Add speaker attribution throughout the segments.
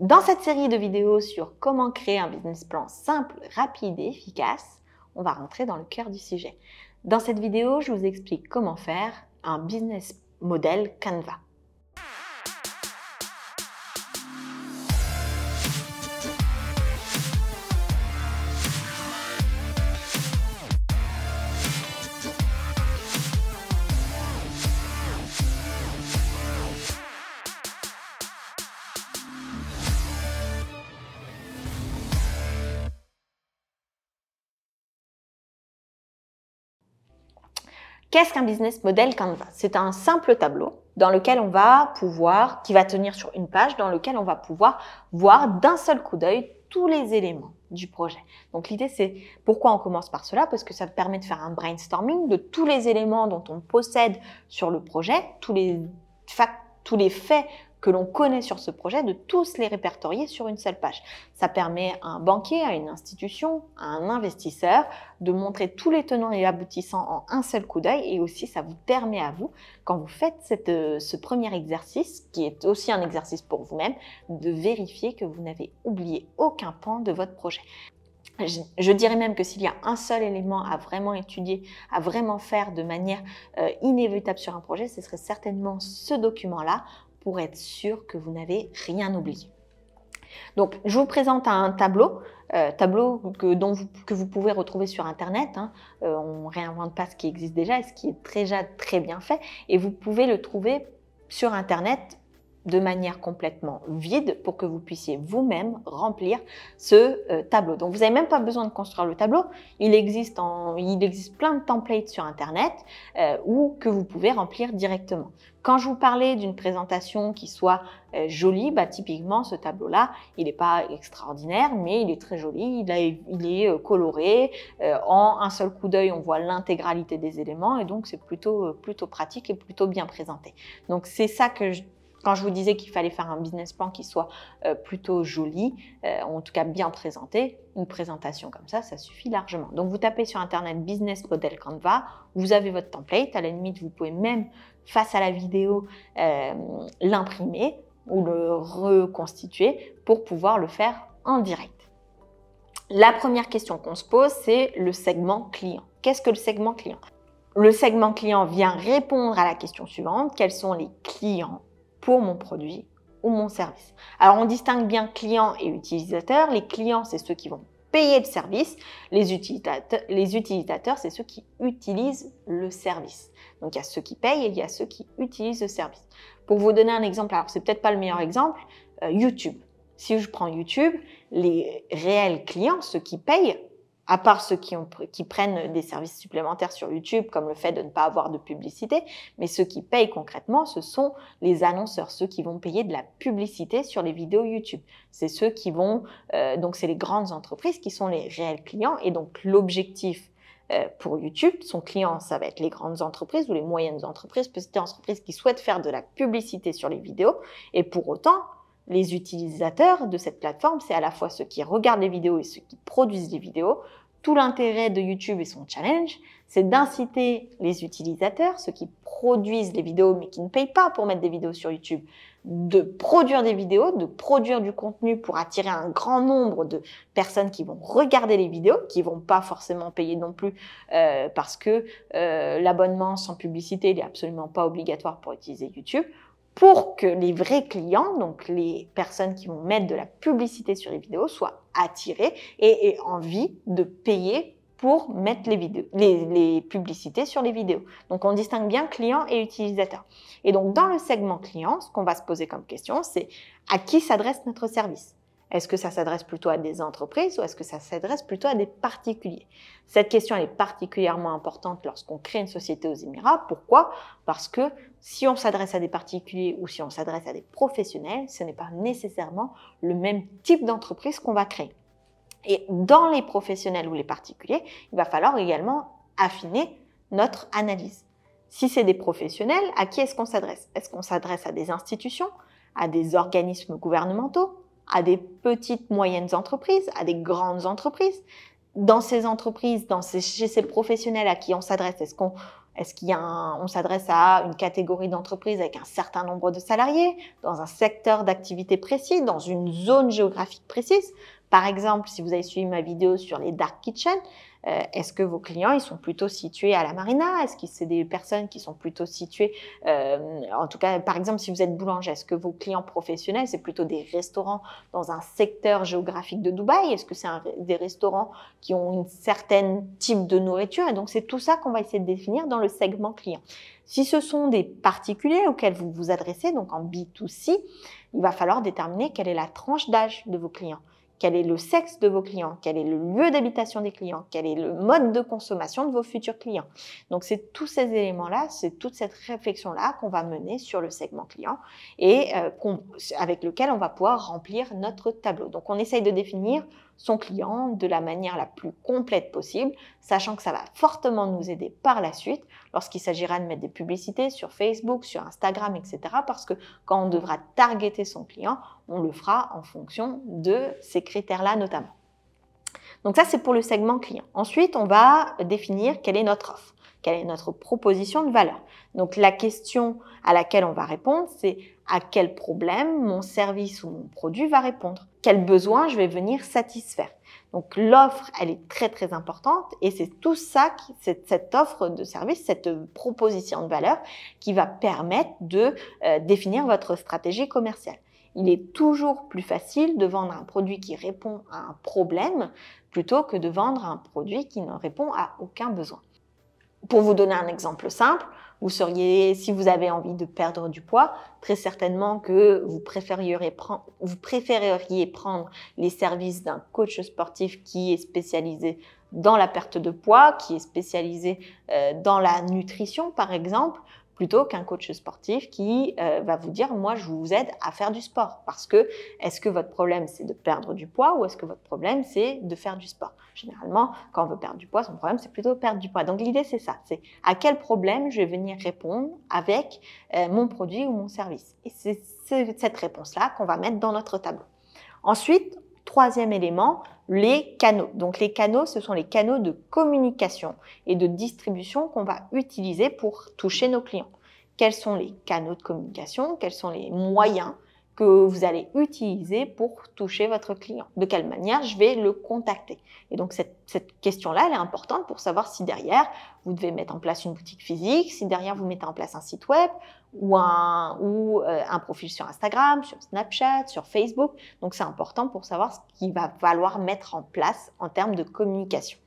Speaker 1: Dans cette série de vidéos sur comment créer un business plan simple, rapide et efficace, on va rentrer dans le cœur du sujet. Dans cette vidéo, je vous explique comment faire un business model Canva. Qu'est-ce qu'un business model Canvas C'est un simple tableau dans lequel on va pouvoir, qui va tenir sur une page, dans lequel on va pouvoir voir d'un seul coup d'œil tous les éléments du projet. Donc l'idée c'est pourquoi on commence par cela Parce que ça permet de faire un brainstorming de tous les éléments dont on possède sur le projet, tous les, tous les faits que l'on connaît sur ce projet, de tous les répertorier sur une seule page. Ça permet à un banquier, à une institution, à un investisseur de montrer tous les tenants et aboutissants en un seul coup d'œil et aussi ça vous permet à vous, quand vous faites euh, ce premier exercice, qui est aussi un exercice pour vous-même, de vérifier que vous n'avez oublié aucun pan de votre projet. Je, dirais même que s'il y a un seul élément à vraiment étudier, à vraiment faire de manière euh, inévitable sur un projet, ce serait certainement ce document-là être sûr que vous n'avez rien oublié. Donc, je vous présente un tableau, euh, tableau que, dont vous, que, vous, pouvez retrouver sur Internet. Hein. Euh, on ne réinvente pas ce qui existe déjà et ce qui est déjà très bien fait. Et vous pouvez le trouver sur Internet de manière complètement vide pour que vous puissiez vous-même remplir ce euh, tableau. Donc vous n'avez même pas besoin de construire le tableau. Il existe, en, il existe plein de templates sur Internet euh, ou que vous pouvez remplir directement. Quand je vous parlais d'une présentation qui soit euh, jolie, bah, typiquement ce tableau-là, il n'est pas extraordinaire, mais il est très joli, il, il est coloré. en un seul coup d'œil, on voit l'intégralité des éléments et donc c'est plutôt, plutôt pratique et plutôt bien présenté. Donc c'est ça que je quand je vous disais qu'il fallait faire un business plan qui soit euh, plutôt joli, euh, en tout cas bien présenté, une présentation comme ça, ça suffit largement. Donc vous tapez sur Internet Business Model Canva, vous avez votre template, à la limite vous pouvez même face à la vidéo euh, l'imprimer ou le reconstituer pour pouvoir le faire en direct. La première question qu'on se pose, c'est le segment client. Qu'est-ce que le segment client le segment client vient répondre à la question suivante, quels sont les clients pour mon produit ou mon service. Alors on distingue bien clients et utilisateurs. Les clients, c'est ceux qui vont payer le service. Les utilisateurs, c'est ceux qui utilisent le service. Donc il y a ceux qui payent et il y a ceux qui utilisent le service. Pour vous donner un exemple, alors c'est peut-être pas le meilleur exemple, euh, YouTube. Si je prends YouTube, les réels clients, ceux qui payent, à part ceux qui, qui, prennent des services supplémentaires sur YouTube, comme le fait de ne pas avoir de publicité, mais ceux qui payent concrètement, ce sont les annonceurs, ceux qui vont payer de la publicité sur les vidéos YouTube. C'est ceux qui vont, euh, donc c'est les grandes entreprises qui sont les réels clients, et donc l'objectif euh, pour YouTube, son client, ça va être les grandes entreprises ou les moyennes entreprises, petites entreprises qui souhaitent faire de la publicité sur les vidéos, et pour autant, les utilisateurs de cette plateforme, c'est à la fois ceux qui regardent les vidéos et ceux qui produisent les vidéos. Tout l'intérêt de YouTube et son challenge, c'est d'inciter les utilisateurs, ceux qui produisent les vidéos mais qui ne payent pas pour mettre des vidéos sur YouTube, de produire des vidéos, de produire du contenu pour attirer un grand nombre de personnes qui vont regarder les vidéos, qui vont pas forcément payer non plus euh, parce que euh, l'abonnement sans publicité n'est absolument pas obligatoire pour utiliser YouTube pour que les vrais clients, donc les personnes qui vont mettre de la publicité sur les vidéos, soient attirés et aient envie de payer pour mettre les, vidéos, les, publicités sur les vidéos. Donc on distingue bien clients et utilisateurs. Et donc dans le segment client, ce qu'on va se poser comme question, c'est à qui s'adresse notre service est-ce que ça s'adresse plutôt à des entreprises ou est-ce que ça s'adresse plutôt à des particuliers Cette question est particulièrement importante lorsqu'on crée une société aux Émirats. Pourquoi Parce que si on s'adresse à des particuliers ou si on s'adresse à des professionnels, ce n'est pas nécessairement le même type d'entreprise qu'on va créer. Et dans les professionnels ou les particuliers, il va falloir également affiner notre analyse. Si c'est des professionnels, à qui est-ce qu'on s'adresse Est-ce qu'on s'adresse à des institutions, à des organismes gouvernementaux, à des petites, moyennes entreprises, à des grandes entreprises. Dans ces entreprises, dans ces, chez ces professionnels à qui on s'adresse, est-ce qu'on s'adresse à une catégorie d'entreprise avec un certain nombre de salariés, dans un secteur d'activité précis, dans une zone géographique précise Par exemple, si vous avez suivi ma vidéo sur les dark kitchens, euh, est-ce que vos clients, ils sont plutôt situés à la marina Est-ce que c'est des personnes qui sont plutôt situées, euh, en tout cas, par exemple, si vous êtes boulanger, est-ce que vos clients professionnels, c'est plutôt des restaurants dans un secteur géographique de Dubaï Est-ce que c'est des restaurants qui ont une certaine type de nourriture Et donc, c'est tout ça qu'on va essayer de définir dans le segment client. Si ce sont des particuliers auxquels vous vous adressez, donc en B2C, il va falloir déterminer quelle est la tranche d'âge de vos clients quel est le sexe de vos clients, quel est le lieu d'habitation des clients, quel est le mode de consommation de vos futurs clients. Donc c'est tous ces éléments-là, c'est toute cette réflexion-là qu'on va mener sur le segment client et euh, avec lequel on va pouvoir remplir notre tableau. Donc on essaye de définir son client de la manière la plus complète possible, sachant que ça va fortement nous aider par la suite lorsqu'il s'agira de mettre des publicités sur Facebook, sur Instagram, etc. Parce que quand on devra targeter son client, on le fera en fonction de ces critères-là notamment. Donc ça, c'est pour le segment client. Ensuite, on va définir quelle est notre offre. Quelle est notre proposition de valeur Donc la question à laquelle on va répondre, c'est à quel problème mon service ou mon produit va répondre Quel besoin je vais venir satisfaire Donc l'offre, elle est très très importante et c'est tout ça, cette offre de service, cette proposition de valeur qui va permettre de euh, définir votre stratégie commerciale. Il est toujours plus facile de vendre un produit qui répond à un problème plutôt que de vendre un produit qui ne répond à aucun besoin. Pour vous donner un exemple simple, vous seriez, si vous avez envie de perdre du poids, très certainement que vous préféreriez, prendre, vous prendre les services d'un coach sportif qui est spécialisé dans la perte de poids, qui est spécialisé euh, dans la nutrition, par exemple, plutôt qu'un coach sportif qui euh, va vous dire moi je vous aide à faire du sport parce que est-ce que votre problème c'est de perdre du poids ou est-ce que votre problème c'est de faire du sport généralement quand on veut perdre du poids son problème c'est plutôt perdre du poids donc l'idée c'est ça c'est à quel problème je vais venir répondre avec euh, mon produit ou mon service et c'est cette réponse là qu'on va mettre dans notre tableau ensuite troisième élément les canaux. Donc les canaux, ce sont les canaux de communication et de distribution qu'on va utiliser pour toucher nos clients. Quels sont les canaux de communication Quels sont les moyens que vous allez utiliser pour toucher votre client De quelle manière je vais le contacter Et donc cette, question-là, elle est importante pour savoir si derrière, vous devez mettre en place une boutique physique, si derrière, vous mettez en place un site web, ou un, ou, euh, un profil sur Instagram, sur Snapchat, sur Facebook. Donc c'est important pour savoir ce qu'il va falloir mettre en place en termes de communication.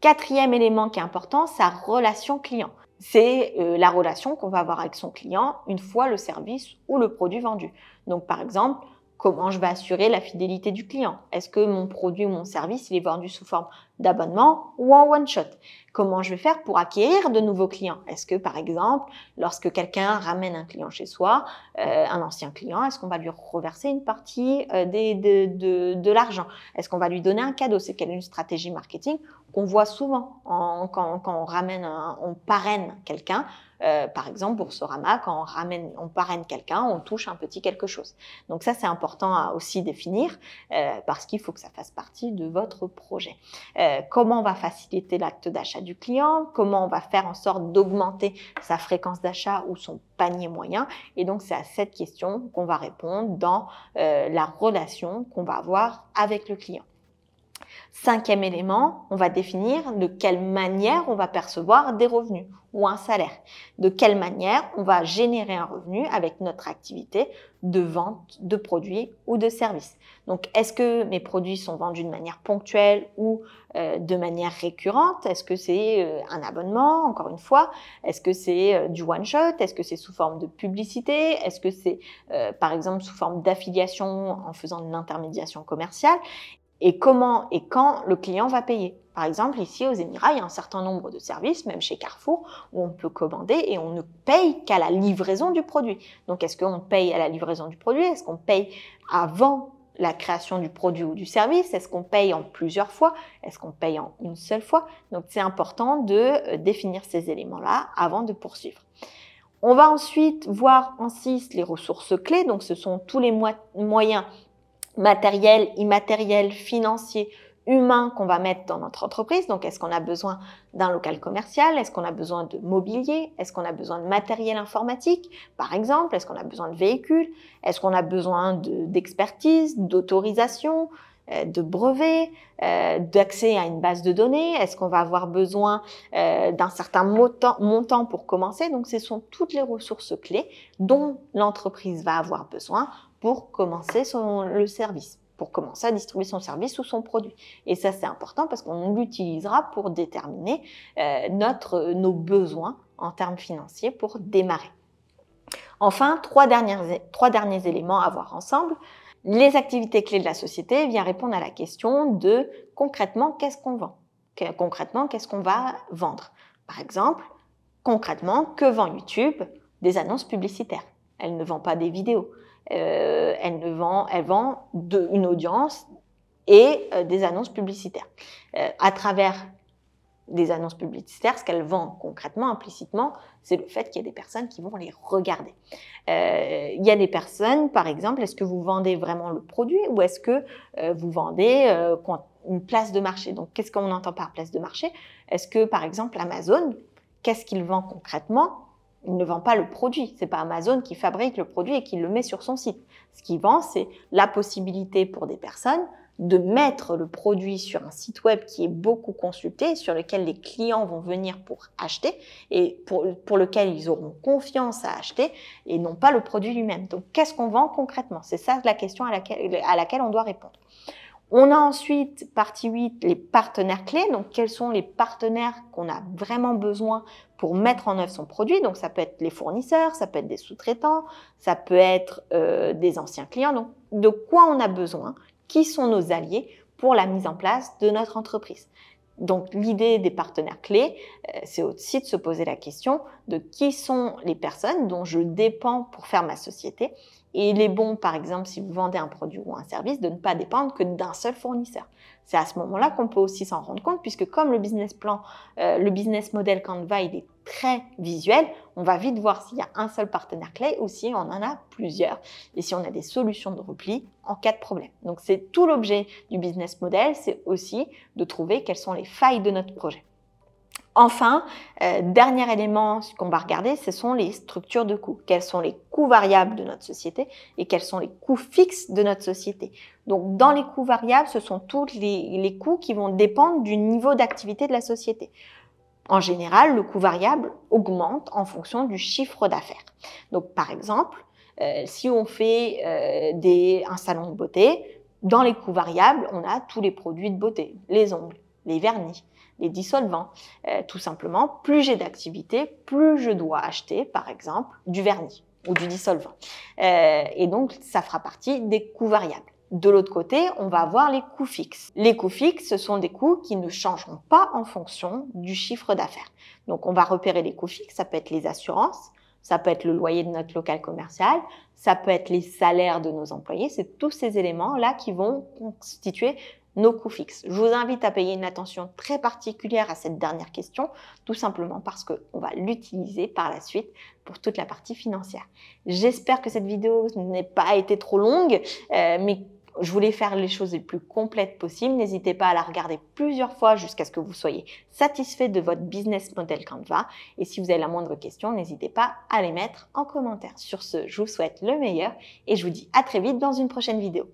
Speaker 1: Quatrième élément qui est important, sa relation client. C'est euh, la relation qu'on va avoir avec son client une fois le service ou le produit vendu. Donc par exemple, comment je vais assurer la fidélité du client Est-ce que mon produit ou mon service il est vendu sous forme d'abonnement ou en one-shot Comment je vais faire pour acquérir de nouveaux clients Est-ce que, par exemple, lorsque quelqu'un ramène un client chez soi, euh, un ancien client, est-ce qu'on va lui reverser une partie euh, de, l'argent Est-ce qu'on va lui donner un cadeau C'est quelle est une stratégie marketing qu'on voit souvent quand, on ramène, on parraine quelqu'un. Euh, par exemple, pour Sorama, quand on ramène, on parraine quelqu'un, on touche un petit quelque chose. Donc ça, c'est important à aussi définir parce qu'il faut que ça fasse partie de votre projet. Euh, comment on va faciliter l'acte d'achat du client, comment on va faire en sorte d'augmenter sa fréquence d'achat ou son panier moyen. Et donc c'est à cette question qu'on va répondre dans euh, la relation qu'on va avoir avec le client. Cinquième élément, on va définir de quelle manière on va percevoir des revenus ou un salaire. De quelle manière on va générer un revenu avec notre activité de vente de produits ou de services. Donc, est-ce que mes produits sont vendus de manière ponctuelle ou euh, de manière récurrente Est-ce que c'est euh, un abonnement, encore une fois Est-ce que c'est euh, du one-shot Est-ce que c'est sous forme de publicité Est-ce que c'est, par exemple, sous forme d'affiliation en faisant une intermédiation commerciale et comment et quand le client va payer. Par exemple, ici aux Émirats, il y a un certain nombre de services, même chez Carrefour, où on peut commander et on ne paye qu'à la livraison du produit. Donc, est-ce qu'on paye à la livraison du produit Est-ce qu'on paye avant la création du produit ou du service Est-ce qu'on paye en plusieurs fois Est-ce qu'on paye en une seule fois Donc, c'est important de euh, définir ces éléments-là avant de poursuivre. On va ensuite voir en 6 les ressources clés. Donc, ce sont tous les moyens matériel, immatériel, financier, humain qu'on va mettre dans notre entreprise. Donc, est-ce qu'on a besoin d'un local commercial Est-ce qu'on a besoin de mobilier Est-ce qu'on a besoin de matériel informatique, par exemple Est-ce qu'on a besoin de véhicules Est-ce qu'on a besoin d'expertise, d'autorisation euh, de brevets, euh, d'accès à une base de données, est-ce qu'on va avoir besoin euh, d'un certain montant pour commencer Donc ce sont toutes les ressources clés dont l'entreprise va avoir besoin pour commencer son, le service, pour commencer à distribuer son service ou son produit. Et ça, c'est important parce qu'on l'utilisera pour déterminer euh, nos besoins en termes financiers pour démarrer. Enfin, trois, trois derniers éléments à voir ensemble. Les activités clés de la société vient répondre à la question de concrètement qu'est-ce qu'on vend Concrètement, qu'est-ce qu'on va vendre Par exemple, concrètement, que vend YouTube Des annonces publicitaires. Elle ne vend pas des vidéos. Euh, elle, vend, elle vend une audience et euh, des annonces publicitaires. Euh, à travers des annonces publicitaires, ce qu'elle vend concrètement, implicitement, c'est le fait qu'il y a des personnes qui vont les regarder. il y a des personnes, par exemple, est-ce que vous vendez vraiment le produit ou est-ce que vous vendez une place de marché Donc, qu'est-ce qu'on entend par place de marché Est-ce que, par exemple, Amazon, qu'est-ce qu'il vend concrètement il ne vend pas le produit. C'est pas Amazon qui fabrique le produit et qui le met sur son site. Ce qu'il vend, c'est la possibilité pour des personnes de mettre le produit sur un site web qui est beaucoup consulté, sur lequel les clients vont venir pour acheter et pour, lequel ils auront confiance à acheter et non pas le produit lui-même. Donc, qu'est-ce qu'on vend concrètement C'est ça la question à laquelle on doit répondre. On a ensuite, partie 8, les partenaires clés. Donc, quels sont les partenaires qu'on a vraiment besoin pour mettre en œuvre son produit Donc, ça peut être les fournisseurs, ça peut être des sous-traitants, ça peut être euh, des anciens clients. Donc, de quoi on a besoin Qui sont nos alliés pour la mise en place de notre entreprise donc l'idée des partenaires clés, euh, c'est aussi de se poser la question de qui sont les personnes dont je dépends pour faire ma société et il est bon, par exemple, si vous vendez un produit ou un service, de ne pas dépendre que d'un seul fournisseur. C'est à ce moment-là qu'on peut aussi s'en rendre compte, puisque comme le business plan, euh, le business model Canva, il est très visuel, on va vite voir s'il y a un seul partenaire clé ou si on en a plusieurs, et si on a des solutions de repli en cas de problème. Donc c'est tout l'objet du business model, c'est aussi de trouver quelles sont les failles de notre projet. Enfin, euh, dernier élément qu'on va regarder, ce sont les structures de coûts. Quels sont les coûts variables de notre société et quels sont les coûts fixes de notre société. Donc, dans les coûts variables, ce sont tous les, coûts qui vont dépendre du niveau d'activité de la société. En général, le coût variable augmente en fonction du chiffre d'affaires. Donc, par exemple, euh, si on fait euh, un salon de beauté, dans les coûts variables, on a tous les produits de beauté, les ongles, les vernis, les dissolvants. Euh, tout simplement, plus j'ai d'activité, plus je dois acheter, par exemple, du vernis ou du dissolvant. Euh, et donc, ça fera partie des coûts variables. De l'autre côté, on va avoir les coûts fixes. Les coûts fixes, ce sont des coûts qui ne changeront pas en fonction du chiffre d'affaires. Donc, on va repérer les coûts fixes, ça peut être les assurances, ça peut être le loyer de notre local commercial, ça peut être les salaires de nos employés, c'est tous ces éléments-là qui vont constituer nos coûts fixes. Je vous invite à payer une attention très particulière à cette dernière question, tout simplement parce qu'on va l'utiliser par la suite pour toute la partie financière. J'espère que cette vidéo n'ait pas été trop longue, euh, mais je voulais faire les choses les plus complètes possibles. N'hésitez pas à la regarder plusieurs fois jusqu'à ce que vous soyez satisfait de votre business model Canva. Et si vous avez la moindre question, n'hésitez pas à les mettre en commentaire. Sur ce, je vous souhaite le meilleur et je vous dis à très vite dans une prochaine vidéo.